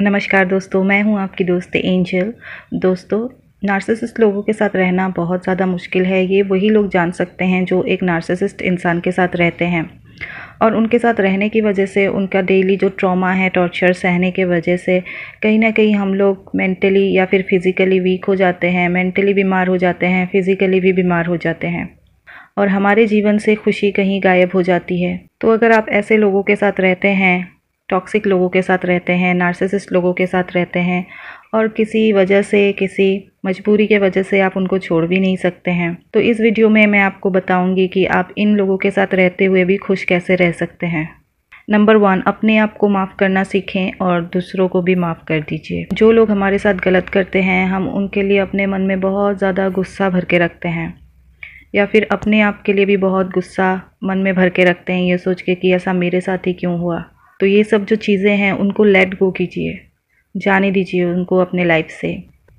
नमस्कार दोस्तों मैं हूं आपकी दोस्त एंजल दोस्तों नार्सिसिस्ट लोगों के साथ रहना बहुत ज़्यादा मुश्किल है ये वही लोग जान सकते हैं जो एक नार्सिसिस्ट इंसान के साथ रहते हैं और उनके साथ रहने की वजह से उनका डेली जो ट्रॉमा है टॉर्चर सहने के वजह से कहीं ना कहीं हम लोग मेंटली या फिर फिज़िकली वीक हो जाते हैं मेंटली बीमार हो जाते हैं फिज़िकली भी बीमार हो जाते हैं और हमारे जीवन से खुशी कहीं गायब हो जाती है तो अगर आप ऐसे लोगों के साथ रहते हैं टॉक्सिक लोगों के साथ रहते हैं नार्सिसिस्ट लोगों के साथ रहते हैं और किसी वजह से किसी मजबूरी के वजह से आप उनको छोड़ भी नहीं सकते हैं तो इस वीडियो में मैं आपको बताऊंगी कि आप इन लोगों के साथ रहते हुए भी खुश कैसे रह सकते हैं नंबर वन अपने आप को माफ़ करना सीखें और दूसरों को भी माफ़ कर दीजिए जो लोग हमारे साथ गलत करते हैं हम उनके लिए अपने मन में बहुत ज़्यादा गुस्सा भर के रखते हैं या फिर अपने आप के लिए भी बहुत गुस्सा मन में भर के रखते हैं ये सोच के कि ऐसा मेरे साथ ही क्यों हुआ तो ये सब जो चीज़ें हैं उनको लेट गो कीजिए जाने दीजिए उनको अपने लाइफ से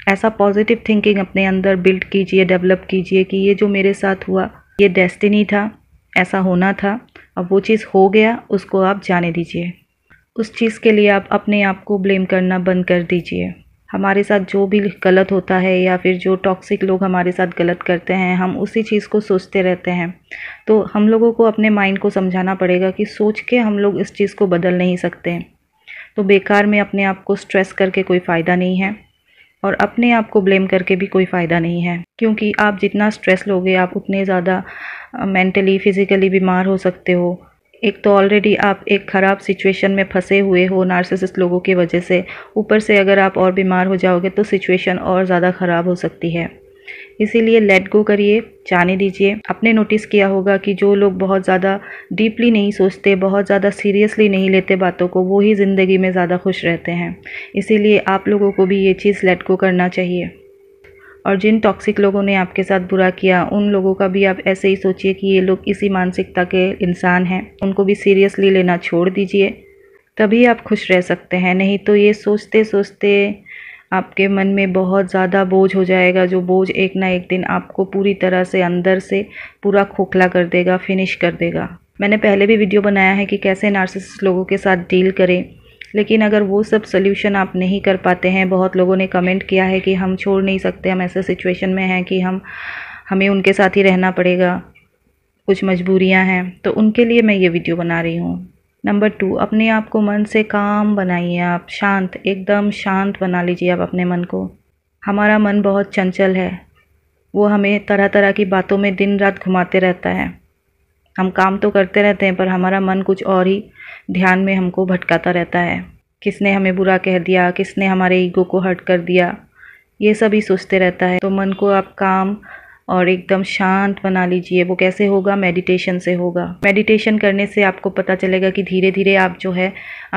ऐसा पॉजिटिव थिंकिंग अपने अंदर बिल्ड कीजिए डेवलप कीजिए कि ये जो मेरे साथ हुआ ये डेस्टिनी था ऐसा होना था अब वो चीज़ हो गया उसको आप जाने दीजिए उस चीज़ के लिए आप अपने आप को ब्लेम करना बंद कर दीजिए हमारे साथ जो भी गलत होता है या फिर जो टॉक्सिक लोग हमारे साथ गलत करते हैं हम उसी चीज़ को सोचते रहते हैं तो हम लोगों को अपने माइंड को समझाना पड़ेगा कि सोच के हम लोग इस चीज़ को बदल नहीं सकते तो बेकार में अपने आप को स्ट्रेस करके कोई फ़ायदा नहीं है और अपने आप को ब्लेम करके भी कोई फ़ायदा नहीं है क्योंकि आप जितना स्ट्रेस लोगे आप उतने ज़्यादा मेंटली फ़िज़िकली बीमार हो सकते हो एक तो ऑलरेडी आप एक ख़राब सिचुएशन में फंसे हुए हो नार्सिसिस्ट लोगों की वजह से ऊपर से अगर आप और बीमार हो जाओगे तो सिचुएशन और ज़्यादा ख़राब हो सकती है इसीलिए लेट गो करिए जाने दीजिए आपने नोटिस किया होगा कि जो लोग बहुत ज़्यादा डीपली नहीं सोचते बहुत ज़्यादा सीरियसली नहीं लेते बातों को वो ही ज़िंदगी में ज़्यादा खुश रहते हैं इसीलिए आप लोगों को भी ये चीज़ लेट गो करना चाहिए और जिन टॉक्सिक लोगों ने आपके साथ बुरा किया उन लोगों का भी आप ऐसे ही सोचिए कि ये लोग इसी मानसिकता के इंसान हैं उनको भी सीरियसली लेना छोड़ दीजिए तभी आप खुश रह सकते हैं नहीं तो ये सोचते सोचते आपके मन में बहुत ज़्यादा बोझ हो जाएगा जो बोझ एक ना एक दिन आपको पूरी तरह से अंदर से पूरा खोखला कर देगा फिनिश कर देगा मैंने पहले भी वीडियो बनाया है कि कैसे नार्सिसिस्ट लोगों के साथ डील करें लेकिन अगर वो सब सोल्यूशन आप नहीं कर पाते हैं बहुत लोगों ने कमेंट किया है कि हम छोड़ नहीं सकते हम ऐसे सिचुएशन में हैं कि हम हमें उनके साथ ही रहना पड़ेगा कुछ मजबूरियां हैं तो उनके लिए मैं ये वीडियो बना रही हूँ नंबर टू अपने आप को मन से काम बनाइए आप शांत एकदम शांत बना लीजिए आप अपने मन को हमारा मन बहुत चंचल है वो हमें तरह तरह की बातों में दिन रात घुमाते रहता है हम काम तो करते रहते हैं पर हमारा मन कुछ और ही ध्यान में हमको भटकाता रहता है किसने हमें बुरा कह दिया किसने हमारे ईगो को हर्ट कर दिया ये सब ही सोचते रहता है तो मन को आप काम और एकदम शांत बना लीजिए वो कैसे होगा मेडिटेशन से होगा मेडिटेशन करने से आपको पता चलेगा कि धीरे धीरे आप जो है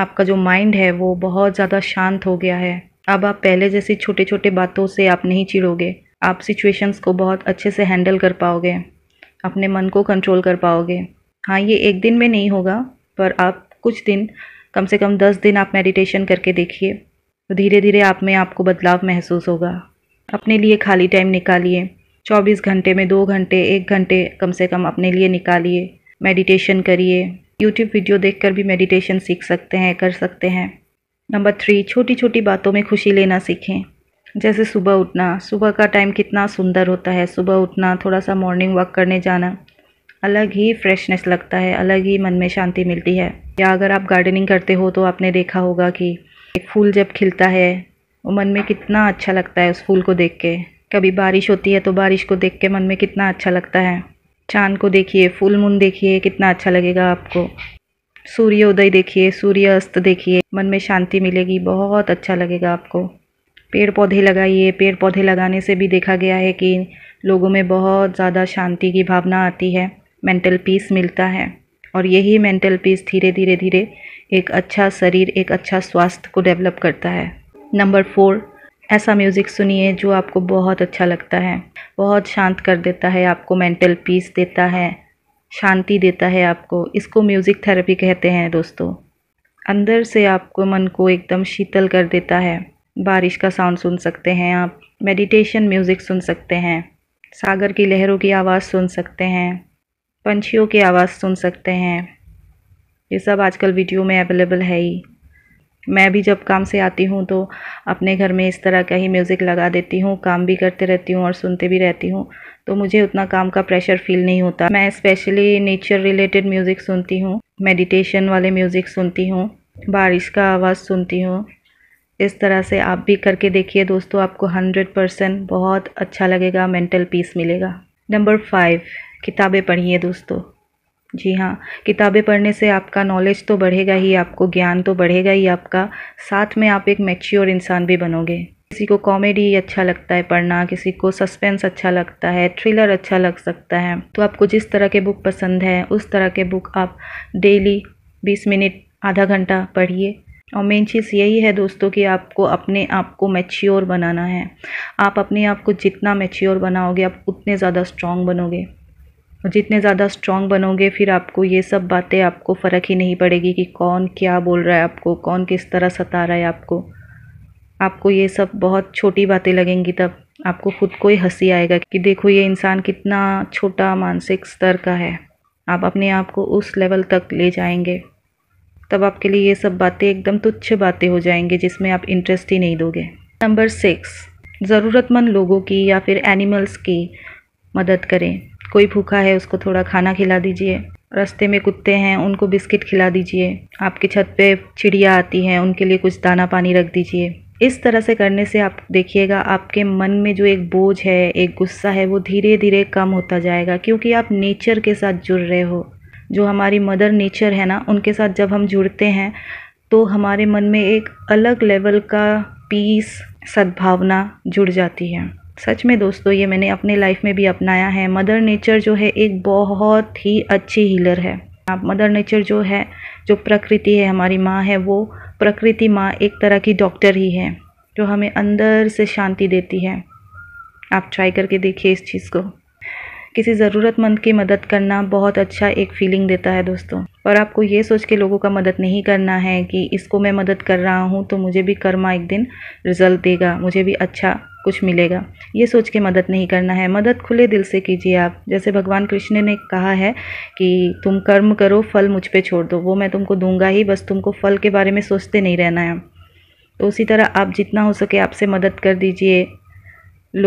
आपका जो माइंड है वो बहुत ज़्यादा शांत हो गया है अब आप पहले जैसी छोटे छोटे बातों से आप नहीं चिड़ोगे आप सिचुएशंस को बहुत अच्छे से हैंडल कर पाओगे अपने मन को कंट्रोल कर पाओगे हाँ ये एक दिन में नहीं होगा पर आप कुछ दिन कम से कम दस दिन आप मेडिटेशन करके देखिए तो धीरे धीरे आप में आपको बदलाव महसूस होगा अपने लिए खाली टाइम निकालिए 24 घंटे में दो घंटे एक घंटे कम से कम अपने लिए निकालिए मेडिटेशन करिए यूट्यूब वीडियो देखकर भी मेडिटेशन सीख सकते हैं कर सकते हैं नंबर थ्री छोटी छोटी बातों में खुशी लेना सीखें जैसे सुबह उठना सुबह का टाइम कितना सुंदर होता है सुबह उठना थोड़ा सा मॉर्निंग वॉक करने जाना अलग ही फ्रेशनेस लगता है अलग ही मन में शांति मिलती है या अगर आप गार्डनिंग करते हो तो आपने देखा होगा कि एक फूल जब खिलता है वो मन में कितना अच्छा लगता है उस फूल को देख के कभी बारिश होती है तो बारिश को देख के मन में कितना अच्छा लगता है चाँद को देखिए फुल मून देखिए कितना अच्छा लगेगा आपको सूर्योदय देखिए सूर्य अस्त देखिए मन में शांति मिलेगी बहुत अच्छा लगेगा आपको पेड़-पौधे लगाइए पेड़-पौधे लगाने से भी देखा गया है कि लोगों में बहुत ज़्यादा शांति की भावना आती है मेंटल पीस मिलता है और यही मेंटल पीस धीरे-धीरे धीरे एक अच्छा शरीर एक अच्छा स्वास्थ्य को डेवलप करता है नंबर फोर ऐसा म्यूज़िक सुनिए जो आपको बहुत अच्छा लगता है बहुत शांत कर देता है आपको मेंटल पीस देता है शांति देता है आपको इसको म्यूज़िक थेरेपी कहते हैं दोस्तों अंदर से आपको मन को एकदम शीतल कर देता है बारिश का साउंड सुन सकते हैं आप मेडिटेशन म्यूज़िक सुन सकते हैं सागर की लहरों की आवाज़ सुन सकते हैं पंछियों की आवाज़ सुन सकते हैं ये सब आजकल वीडियो में अवेलेबल है ही मैं भी जब काम से आती हूँ तो अपने घर में इस तरह का ही म्यूज़िक लगा देती हूँ काम भी करते रहती हूँ और सुनते भी रहती हूँ तो मुझे उतना काम का प्रेशर फील नहीं होता मैं स्पेशली नेचर रिलेटेड म्यूज़िक सुनती हूँ मेडिटेशन वाले म्यूज़िक सुनती हूँ बारिश का आवाज़ सुनती हूँ इस तरह से आप भी करके देखिए दोस्तों आपको हंड्रेड परसेंट बहुत अच्छा लगेगा मेंटल पीस मिलेगा नंबर फाइव किताबें पढ़िए दोस्तों जी हाँ किताबें पढ़ने से आपका नॉलेज तो बढ़ेगा ही आपको ज्ञान तो बढ़ेगा ही आपका साथ में आप एक मैच्योर इंसान भी बनोगे किसी को कॉमेडी अच्छा लगता है पढ़ना किसी को सस्पेंस अच्छा लगता है थ्रिलर अच्छा लग सकता है तो आपको जिस तरह के बुक पसंद है उस तरह के बुक आप डेली बीस मिनट आधा घंटा पढ़िए और मेन चीज़ यही है दोस्तों कि आपको अपने आप को मैच्योर बनाना है आप अपने आप को जितना मैच्योर बनाओगे आप उतने ज़्यादा स्ट्रांग बनोगे और जितने ज़्यादा स्ट्रांग बनोगे फिर आपको ये सब बातें आपको फ़र्क ही नहीं पड़ेगी कि कौन क्या बोल रहा है आपको कौन किस तरह सता रहा है आपको आपको ये सब बहुत छोटी बातें लगेंगी तब आपको खुद को ही हंसी आएगा कि देखो ये इंसान कितना छोटा मानसिक स्तर का है आप अपने आप को उस लेवल तक ले जाएंगे तब आपके लिए ये सब बातें एकदम तुच्छ बातें हो जाएंगे जिसमें आप इंटरेस्ट ही नहीं दोगे नंबर सिक्स ज़रूरतमंद लोगों की या फिर एनिमल्स की मदद करें कोई भूखा है उसको थोड़ा खाना खिला दीजिए रास्ते में कुत्ते हैं उनको बिस्किट खिला दीजिए आपकी छत पे चिड़िया आती हैं उनके लिए कुछ दाना पानी रख दीजिए इस तरह से करने से आप देखिएगा आपके मन में जो एक बोझ है एक गुस्सा है वो धीरे धीरे कम होता जाएगा क्योंकि आप नेचर के साथ जुड़ रहे हो जो हमारी मदर नेचर है ना उनके साथ जब हम जुड़ते हैं तो हमारे मन में एक अलग लेवल का पीस सद्भावना जुड़ जाती है सच में दोस्तों ये मैंने अपने लाइफ में भी अपनाया है मदर नेचर जो है एक बहुत ही अच्छी हीलर है आप मदर नेचर जो है जो प्रकृति है हमारी माँ है वो प्रकृति माँ एक तरह की डॉक्टर ही है जो हमें अंदर से शांति देती है आप ट्राई करके देखिए इस चीज़ को किसी ज़रूरतमंद की मदद करना बहुत अच्छा एक फीलिंग देता है दोस्तों और आपको ये सोच के लोगों का मदद नहीं करना है कि इसको मैं मदद कर रहा हूँ तो मुझे भी कर्मा एक दिन रिजल्ट देगा मुझे भी अच्छा कुछ मिलेगा ये सोच के मदद नहीं करना है मदद खुले दिल से कीजिए आप जैसे भगवान कृष्ण ने कहा है कि तुम कर्म करो फल मुझ पर छोड़ दो वो मैं तुमको दूंगा ही बस तुमको फल के बारे में सोचते नहीं रहना है तो उसी तरह आप जितना हो सके आपसे मदद कर दीजिए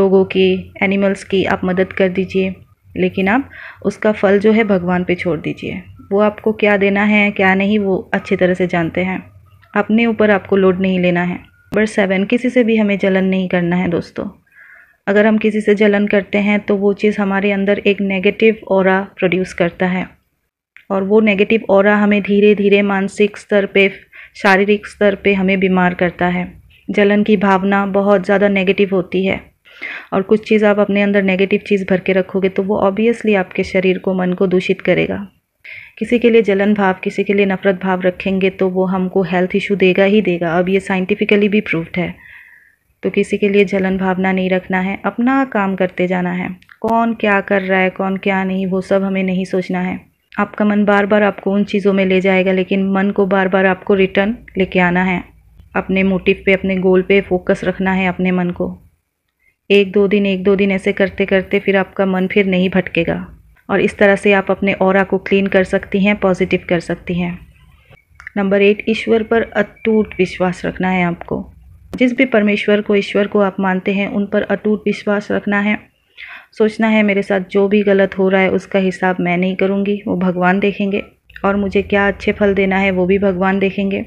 लोगों की एनिमल्स की आप मदद कर दीजिए लेकिन आप उसका फल जो है भगवान पे छोड़ दीजिए वो आपको क्या देना है क्या नहीं वो अच्छी तरह से जानते हैं अपने ऊपर आपको लोड नहीं लेना है नंबर सेवन किसी से भी हमें जलन नहीं करना है दोस्तों अगर हम किसी से जलन करते हैं तो वो चीज़ हमारे अंदर एक नेगेटिव और प्रोड्यूस करता है और वो नेगेटिव और हमें धीरे धीरे मानसिक स्तर पे शारीरिक स्तर पे हमें बीमार करता है जलन की भावना बहुत ज़्यादा नेगेटिव होती है और कुछ चीज़ आप अपने अंदर नेगेटिव चीज़ भर के रखोगे तो वो ऑब्वियसली आपके शरीर को मन को दूषित करेगा किसी के लिए जलन भाव किसी के लिए नफरत भाव रखेंगे तो वो हमको हेल्थ इशू देगा ही देगा अब ये साइंटिफिकली भी प्रूव्ड है तो किसी के लिए जलन भावना नहीं रखना है अपना काम करते जाना है कौन क्या कर रहा है कौन क्या नहीं वो सब हमें नहीं सोचना है आपका मन बार बार आपको उन चीज़ों में ले जाएगा लेकिन मन को बार बार आपको रिटर्न लेके आना है अपने मोटिव पे अपने गोल पे फोकस रखना है अपने मन को एक दो दिन एक दो दिन ऐसे करते करते फिर आपका मन फिर नहीं भटकेगा और इस तरह से आप अपने और को क्लीन कर सकती हैं पॉजिटिव कर सकती हैं नंबर एट ईश्वर पर अटूट विश्वास रखना है आपको जिस भी परमेश्वर को ईश्वर को आप मानते हैं उन पर अटूट विश्वास रखना है सोचना है मेरे साथ जो भी गलत हो रहा है उसका हिसाब मैं नहीं करूँगी वो भगवान देखेंगे और मुझे क्या अच्छे फल देना है वो भी भगवान देखेंगे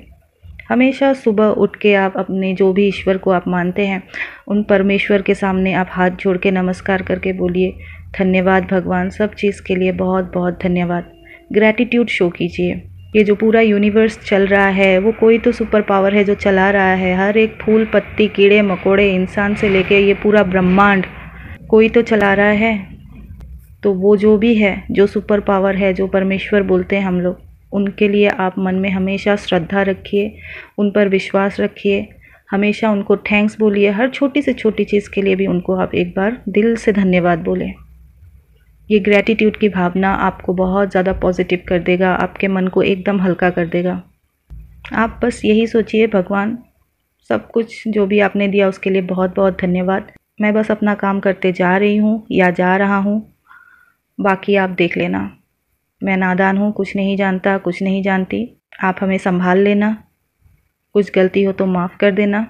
हमेशा सुबह उठ के आप अपने जो भी ईश्वर को आप मानते हैं उन परमेश्वर के सामने आप हाथ जोड़ के नमस्कार करके बोलिए धन्यवाद भगवान सब चीज़ के लिए बहुत बहुत धन्यवाद ग्रैटिट्यूड शो कीजिए ये जो पूरा यूनिवर्स चल रहा है वो कोई तो सुपर पावर है जो चला रहा है हर एक फूल पत्ती कीड़े मकोड़े इंसान से लेके ये पूरा ब्रह्मांड कोई तो चला रहा है तो वो जो भी है जो सुपर पावर है जो परमेश्वर बोलते हैं हम लोग उनके लिए आप मन में हमेशा श्रद्धा रखिए उन पर विश्वास रखिए हमेशा उनको थैंक्स बोलिए हर छोटी से छोटी चीज़ के लिए भी उनको आप एक बार दिल से धन्यवाद बोलें ये ग्रैटिट्यूड की भावना आपको बहुत ज़्यादा पॉजिटिव कर देगा आपके मन को एकदम हल्का कर देगा आप बस यही सोचिए भगवान सब कुछ जो भी आपने दिया उसके लिए बहुत बहुत धन्यवाद मैं बस अपना काम करते जा रही हूँ या जा रहा हूँ बाकी आप देख लेना मैं नादान हूँ कुछ नहीं जानता कुछ नहीं जानती आप हमें संभाल लेना कुछ गलती हो तो माफ़ कर देना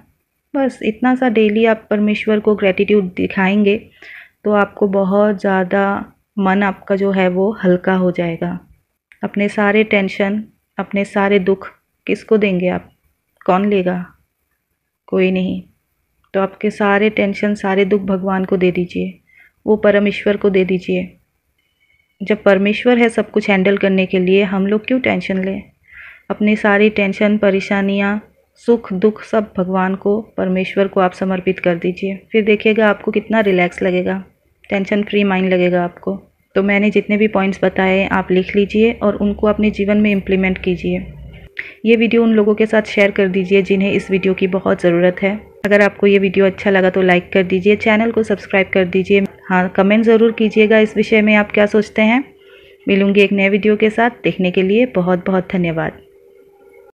बस इतना सा डेली आप परमेश्वर को ग्रेटिट्यूड दिखाएंगे तो आपको बहुत ज़्यादा मन आपका जो है वो हल्का हो जाएगा अपने सारे टेंशन अपने सारे दुख किसको देंगे आप कौन लेगा कोई नहीं तो आपके सारे टेंशन सारे दुख भगवान को दे दीजिए वो परमेश्वर को दे दीजिए जब परमेश्वर है सब कुछ हैंडल करने के लिए हम लोग क्यों टेंशन लें अपनी सारी टेंशन परेशानियाँ सुख दुख सब भगवान को परमेश्वर को आप समर्पित कर दीजिए फिर देखिएगा आपको कितना रिलैक्स लगेगा टेंशन फ्री माइंड लगेगा आपको तो मैंने जितने भी पॉइंट्स बताए आप लिख लीजिए और उनको अपने जीवन में इम्प्लीमेंट कीजिए ये वीडियो उन लोगों के साथ शेयर कर दीजिए जिन्हें इस वीडियो की बहुत ज़रूरत है अगर आपको ये वीडियो अच्छा लगा तो लाइक कर दीजिए चैनल को सब्सक्राइब कर दीजिए हाँ कमेंट ज़रूर कीजिएगा इस विषय में आप क्या सोचते हैं मिलूँगी एक नए वीडियो के साथ देखने के लिए बहुत बहुत धन्यवाद